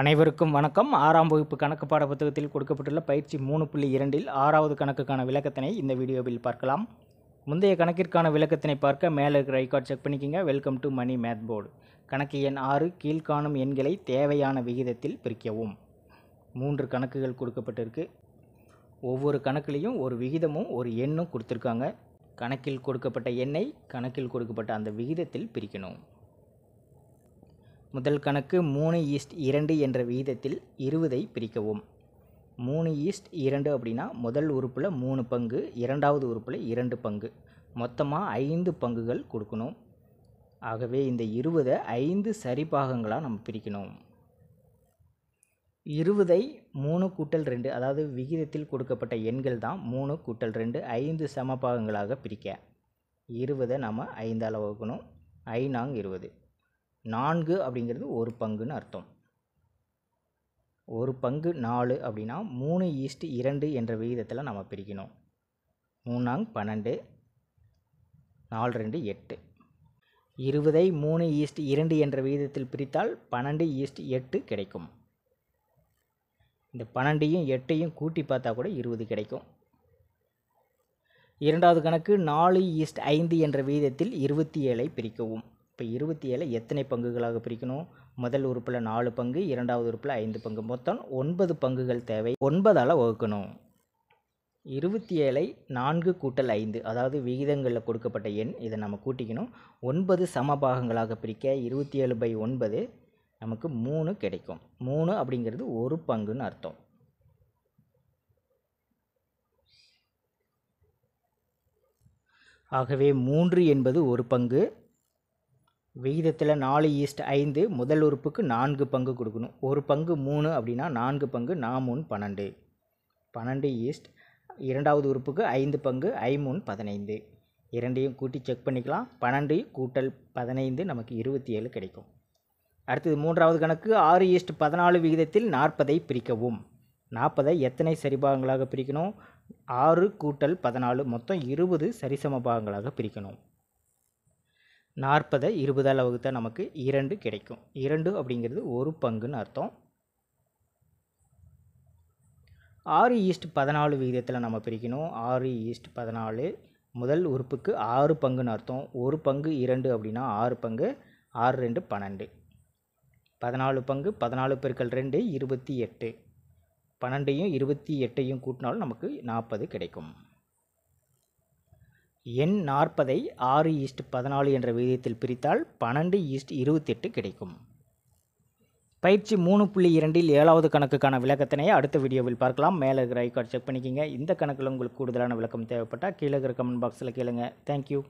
அனைவருக்கும் வணக்கம் ஆறாம் வகுப்பு கணக்கு பாட புத்தகத்தில் கொடுக்கப்பட்டுள்ள பயிற்சி மூணு புள்ளி இரண்டில் ஆறாவது கணக்குக்கான விளக்கத்தினை இந்த வீடியோவில் பார்க்கலாம் முந்தைய கணக்கிற்கான விளக்கத்தினை பார்க்க மேலே இருக்கிற ரைகார்ட் செக் பண்ணிக்கோங்க welcome to Mani math board கணக்கு எண் ஆறு கீழ்காணும் எண்களை தேவையான விகிதத்தில் பிரிக்கவும் மூன்று கணக்குகள் கொடுக்கப்பட்டிருக்கு ஒவ்வொரு கணக்குலேயும் ஒரு விகிதமும் ஒரு எண்ணும் கொடுத்துருக்காங்க கணக்கில் கொடுக்கப்பட்ட எண்ணை கணக்கில் கொடுக்கப்பட்ட அந்த விகிதத்தில் பிரிக்கணும் முதல் கணக்கு மூணு ஈஸ்ட் இரண்டு என்ற விகிதத்தில் இருபதை பிரிக்கவும் மூணு ஈஸ்ட் இரண்டு அப்படின்னா முதல் உறுப்பில் மூணு பங்கு இரண்டாவது உறுப்பில் இரண்டு பங்கு மொத்தமாக ஐந்து பங்குகள் கொடுக்கணும் ஆகவே இந்த இருபதை ஐந்து சரிபாகங்களாக நம்ம பிரிக்கணும் இருபதை மூணு கூட்டல் ரெண்டு அதாவது விகிதத்தில் கொடுக்கப்பட்ட எண்கள் தான் மூணு கூட்டல் ரெண்டு ஐந்து சம பாகங்களாக பிரிக்க இருபதை நாம் ஐந்தால் வகுக்கணும் ஐநாங் இருபது நான்கு அப்படிங்கிறது ஒரு பங்குன்னு அர்த்தம் ஒரு பங்கு நாலு அப்படின்னா மூணு ஈஸ்ட் இரண்டு என்ற விகிதத்தில் நம்ம பிரிக்கணும் மூணாங் பன்னெண்டு நாலு ரெண்டு எட்டு இருபதை மூணு ஈஸ்ட் இரண்டு என்ற விகிதத்தில் பிரித்தால் பன்னெண்டு ஈஸ்ட் எட்டு கிடைக்கும் இந்த பன்னெண்டையும் எட்டையும் கூட்டி பார்த்தா கூட இருபது கிடைக்கும் இரண்டாவது கணக்கு நாலு ஈஸ்ட் ஐந்து என்ற விகிதத்தில் இருபத்தி ஏழை பிரிக்கவும் இப்போ இருபத்தி ஏழை எத்தனை பங்குகளாக பிரிக்கணும் முதல் உறுப்பில் நாலு பங்கு இரண்டாவது உறுப்பில் ஐந்து பங்கு மொத்தம் ஒன்பது பங்குகள் தேவை ஒன்பதால் வகுக்கணும் இருபத்தி ஏழை நான்கு கூட்டல் ஐந்து அதாவது விகிதங்களில் கொடுக்கப்பட்ட எண் இதை நம்ம கூட்டிக்கணும் ஒன்பது சம பாகங்களாக பிரிக்க இருபத்தி ஏழு பை ஒன்பது நமக்கு மூணு கிடைக்கும் மூணு அப்படிங்கிறது ஒரு பங்குன்னு அர்த்தம் ஆகவே மூன்று என்பது ஒரு பங்கு விகிதத்தில் நாலு ஈஸ்ட் ஐந்து முதல் உறுப்புக்கு நான்கு பங்கு கொடுக்கணும் ஒரு பங்கு மூணு அப்படின்னா நான்கு பங்கு நாமுன் பன்னெண்டு பன்னெண்டு ஈஸ்ட் இரண்டாவது உறுப்புக்கு ஐந்து பங்கு மூணு பதினைந்து இரண்டையும் கூட்டி செக் பண்ணிக்கலாம் பன்னெண்டு கூட்டல் பதினைந்து நமக்கு இருபத்தி ஏழு கிடைக்கும் அடுத்தது மூன்றாவது கணக்கு ஆறு ஈஸ்ட் பதினாலு விகிதத்தில் நாற்பதை பிரிக்கவும் நாற்பதை எத்தனை சரிபாகங்களாக பிரிக்கணும் ஆறு கூட்டல் பதினாலு மொத்தம் இருபது சரிசம பாகங்களாக பிரிக்கணும் நாற்பதை இருபதால் வகுத்தால் நமக்கு இரண்டு கிடைக்கும் இரண்டு அப்படிங்கிறது ஒரு பங்குன்னு அர்த்தம் ஆறு ஈஸ்ட் பதினாலு விகிதத்தில் நம்ம பிரிக்கணும் ஆறு ஈஸ்ட் பதினாலு முதல் உறுப்புக்கு ஆறு பங்குன்னு அர்த்தம் ஒரு பங்கு இரண்டு அப்படின்னா ஆறு பங்கு ஆறு ரெண்டு பன்னெண்டு பதினாலு பங்கு பதினாலு பெருக்கள் ரெண்டு இருபத்தி எட்டு பன்னெண்டையும் இருபத்தி எட்டையும் கூட்டினாலும் நமக்கு நாற்பது கிடைக்கும் எண் நாற்பதை ஆறு ஈஸ்ட் பதினாலு என்ற விகிதத்தில் பிரித்தால் பன்னெண்டு ஈஸ்ட் இருபத்தெட்டு கிடைக்கும் பயிற்சி மூணு புள்ளி இரண்டில் ஏழாவது கணக்குக்கான விளக்கத்தினை அடுத்த வீடியோவில் பார்க்கலாம் மேலே இருக்கிற கார்டு செக் பண்ணிக்கிங்க இந்த கணக்கில் உங்களுக்கு கூடுதலான விளக்கம் தேவைப்பட்டால் கீழே இருக்கிற கமெண்ட் பாக்ஸில் கேளுங்க தேங்க்யூ